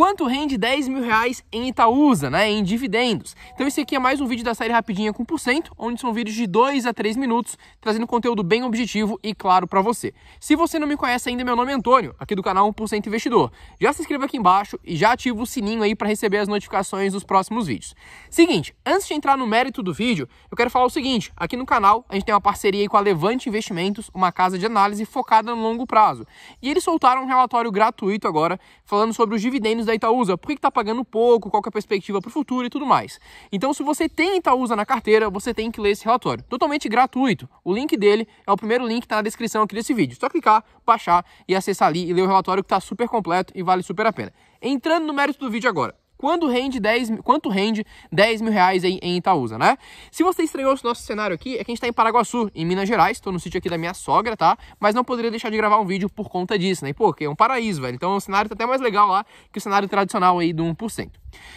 quanto rende 10 mil reais em Itaúsa, né, em dividendos. Então esse aqui é mais um vídeo da série Rapidinha com Porcento, onde são vídeos de 2 a 3 minutos, trazendo conteúdo bem objetivo e claro para você. Se você não me conhece ainda, meu nome é Antônio, aqui do canal 1% Investidor. Já se inscreva aqui embaixo e já ativa o sininho aí para receber as notificações dos próximos vídeos. Seguinte, antes de entrar no mérito do vídeo, eu quero falar o seguinte, aqui no canal a gente tem uma parceria com a Levante Investimentos, uma casa de análise focada no longo prazo. E eles soltaram um relatório gratuito agora falando sobre os dividendos da Itaúsa, por que está pagando pouco, qual é a perspectiva para o futuro e tudo mais. Então, se você tem Itaúsa na carteira, você tem que ler esse relatório. Totalmente gratuito. O link dele é o primeiro link que está na descrição aqui desse vídeo. É só clicar, baixar e acessar ali e ler o relatório que está super completo e vale super a pena. Entrando no mérito do vídeo agora quando rende 10, quanto rende 10 mil reais em, em Itaúsa, né? Se você estranhou esse nosso cenário aqui, é que a gente tá em Paraguaçu, em Minas Gerais, tô no sítio aqui da minha sogra, tá? Mas não poderia deixar de gravar um vídeo por conta disso, né? Porque é um paraíso, velho. Então o cenário tá até mais legal lá que o cenário tradicional aí do 1%.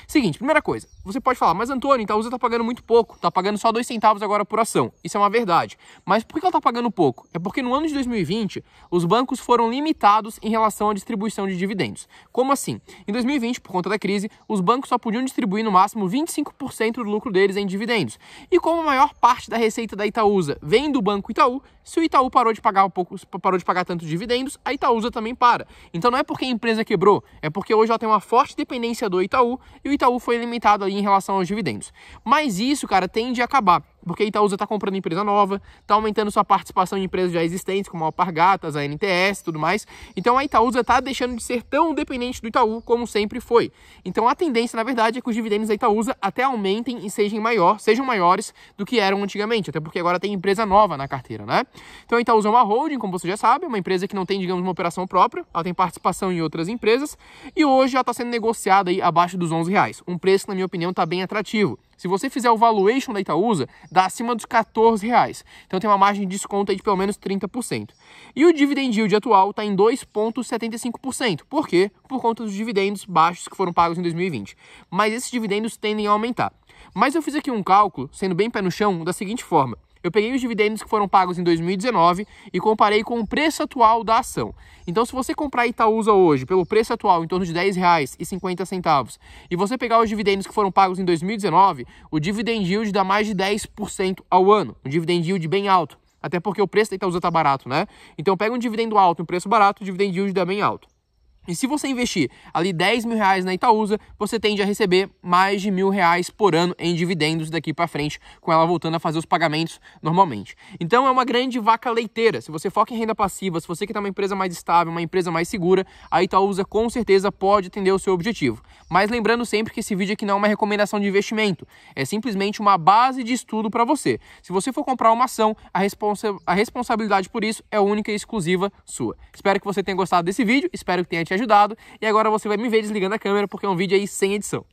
Seguinte, primeira coisa, você pode falar, mas Antônio, Itaúsa está pagando muito pouco, está pagando só 2 centavos agora por ação. Isso é uma verdade. Mas por que ela está pagando pouco? É porque no ano de 2020, os bancos foram limitados em relação à distribuição de dividendos. Como assim? Em 2020, por conta da crise, os bancos só podiam distribuir no máximo 25% do lucro deles em dividendos. E como a maior parte da receita da Itaúsa vem do Banco Itaú, se o Itaú parou de pagar um pouco, parou de pagar tantos dividendos, a Itaúsa também para. Então não é porque a empresa quebrou, é porque hoje ela tem uma forte dependência do Itaú e o Itaú foi limitado ali em relação aos dividendos. Mas isso, cara, tende a acabar porque a Itaúsa está comprando empresa nova, está aumentando sua participação em empresas já existentes, como a Alpargatas, a NTS e tudo mais. Então a Itaúsa está deixando de ser tão dependente do Itaú como sempre foi. Então a tendência, na verdade, é que os dividendos da Itaúsa até aumentem e sejam, maior, sejam maiores do que eram antigamente, até porque agora tem empresa nova na carteira, né? Então a Itaúsa é uma holding, como você já sabe, uma empresa que não tem, digamos, uma operação própria, ela tem participação em outras empresas, e hoje já está sendo negociada aí abaixo dos 11 reais, um preço que, na minha opinião, está bem atrativo. Se você fizer o valuation da Itaúsa, dá acima dos 14 reais. Então tem uma margem de desconto aí de pelo menos 30%. E o dividend yield atual está em 2,75%. Por quê? Por conta dos dividendos baixos que foram pagos em 2020. Mas esses dividendos tendem a aumentar. Mas eu fiz aqui um cálculo, sendo bem pé no chão, da seguinte forma. Eu peguei os dividendos que foram pagos em 2019 e comparei com o preço atual da ação. Então, se você comprar Itaúsa hoje pelo preço atual em torno de R$ 10,50 e você pegar os dividendos que foram pagos em 2019, o dividend yield dá mais de 10% ao ano, um dividend yield bem alto. Até porque o preço da Itaúsa está barato, né? Então pega um dividendo alto, um preço barato, o dividend yield dá bem alto. E se você investir ali 10 mil reais na Itaúsa, você tende a receber mais de mil reais por ano em dividendos daqui para frente, com ela voltando a fazer os pagamentos normalmente. Então é uma grande vaca leiteira. Se você foca em renda passiva, se você quer ter uma empresa mais estável, uma empresa mais segura, a Itaúsa com certeza pode atender o seu objetivo. Mas lembrando sempre que esse vídeo aqui não é uma recomendação de investimento, é simplesmente uma base de estudo para você. Se você for comprar uma ação, a, responsa a responsabilidade por isso é única e exclusiva sua. Espero que você tenha gostado desse vídeo, espero que tenha te ajudado. E agora você vai me ver desligando a câmera porque é um vídeo aí sem edição.